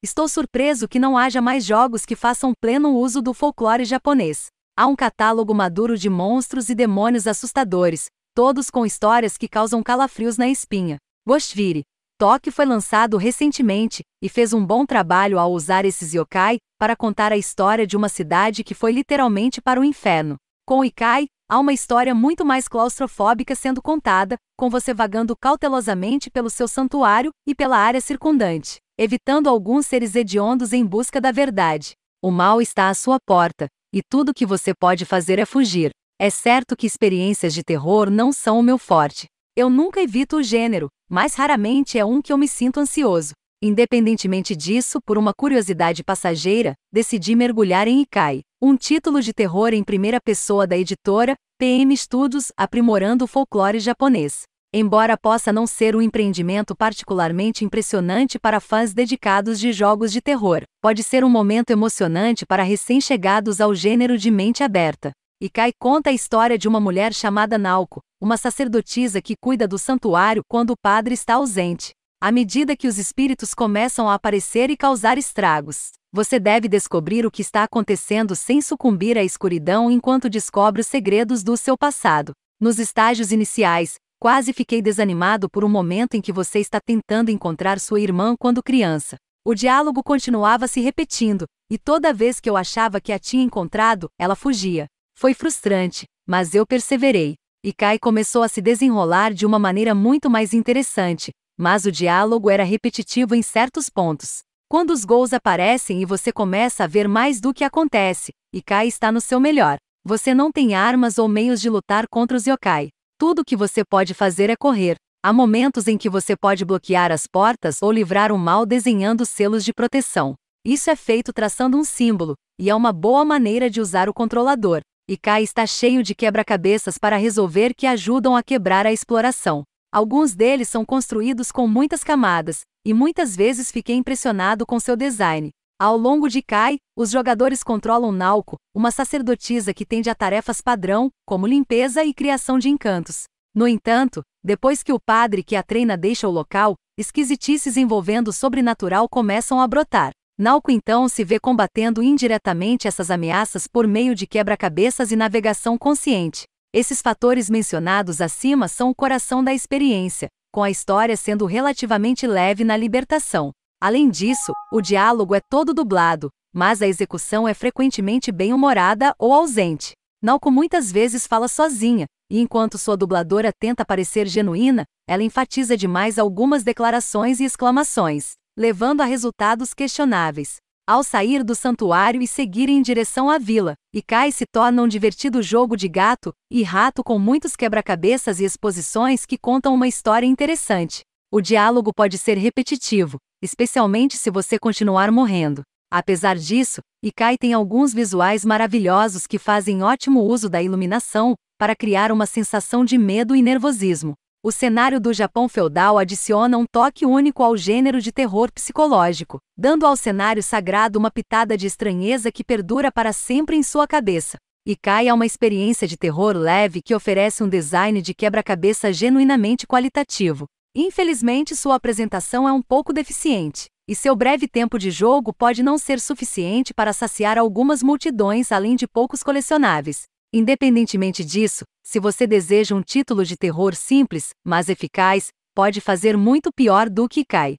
Estou surpreso que não haja mais jogos que façam pleno uso do folclore japonês. Há um catálogo maduro de monstros e demônios assustadores, todos com histórias que causam calafrios na espinha. Goshviri. Toque foi lançado recentemente e fez um bom trabalho ao usar esses yokai para contar a história de uma cidade que foi literalmente para o inferno. Com Ikai, há uma história muito mais claustrofóbica sendo contada, com você vagando cautelosamente pelo seu santuário e pela área circundante, evitando alguns seres hediondos em busca da verdade. O mal está à sua porta, e tudo que você pode fazer é fugir. É certo que experiências de terror não são o meu forte. Eu nunca evito o gênero, mas raramente é um que eu me sinto ansioso. Independentemente disso, por uma curiosidade passageira, decidi mergulhar em Ikai. Um título de terror em primeira pessoa da editora PM Studios, aprimorando o folclore japonês. Embora possa não ser um empreendimento particularmente impressionante para fãs dedicados de jogos de terror, pode ser um momento emocionante para recém-chegados ao gênero de mente aberta. Ikai conta a história de uma mulher chamada Naoko, uma sacerdotisa que cuida do santuário quando o padre está ausente, à medida que os espíritos começam a aparecer e causar estragos. Você deve descobrir o que está acontecendo sem sucumbir à escuridão enquanto descobre os segredos do seu passado. Nos estágios iniciais, quase fiquei desanimado por um momento em que você está tentando encontrar sua irmã quando criança. O diálogo continuava se repetindo, e toda vez que eu achava que a tinha encontrado, ela fugia. Foi frustrante, mas eu perseverei. E Kai começou a se desenrolar de uma maneira muito mais interessante, mas o diálogo era repetitivo em certos pontos. Quando os gols aparecem e você começa a ver mais do que acontece, e Kai está no seu melhor. Você não tem armas ou meios de lutar contra os yokai. Tudo que você pode fazer é correr. Há momentos em que você pode bloquear as portas ou livrar o mal desenhando selos de proteção. Isso é feito traçando um símbolo, e é uma boa maneira de usar o controlador. E Kai está cheio de quebra-cabeças para resolver que ajudam a quebrar a exploração. Alguns deles são construídos com muitas camadas, e muitas vezes fiquei impressionado com seu design. Ao longo de Kai, os jogadores controlam Nauko, uma sacerdotisa que tende a tarefas padrão, como limpeza e criação de encantos. No entanto, depois que o padre que a treina deixa o local, esquisitices envolvendo o sobrenatural começam a brotar. Nauko então se vê combatendo indiretamente essas ameaças por meio de quebra-cabeças e navegação consciente. Esses fatores mencionados acima são o coração da experiência com a história sendo relativamente leve na libertação. Além disso, o diálogo é todo dublado, mas a execução é frequentemente bem-humorada ou ausente. Naoko muitas vezes fala sozinha, e enquanto sua dubladora tenta parecer genuína, ela enfatiza demais algumas declarações e exclamações, levando a resultados questionáveis ao sair do santuário e seguir em direção à vila. E se torna um divertido jogo de gato e rato com muitos quebra-cabeças e exposições que contam uma história interessante. O diálogo pode ser repetitivo, especialmente se você continuar morrendo. Apesar disso, Ikai tem alguns visuais maravilhosos que fazem ótimo uso da iluminação para criar uma sensação de medo e nervosismo o cenário do Japão feudal adiciona um toque único ao gênero de terror psicológico, dando ao cenário sagrado uma pitada de estranheza que perdura para sempre em sua cabeça. E cai a uma experiência de terror leve que oferece um design de quebra-cabeça genuinamente qualitativo. Infelizmente, sua apresentação é um pouco deficiente, e seu breve tempo de jogo pode não ser suficiente para saciar algumas multidões além de poucos colecionáveis. Independentemente disso, se você deseja um título de terror simples, mas eficaz, pode fazer muito pior do que cai.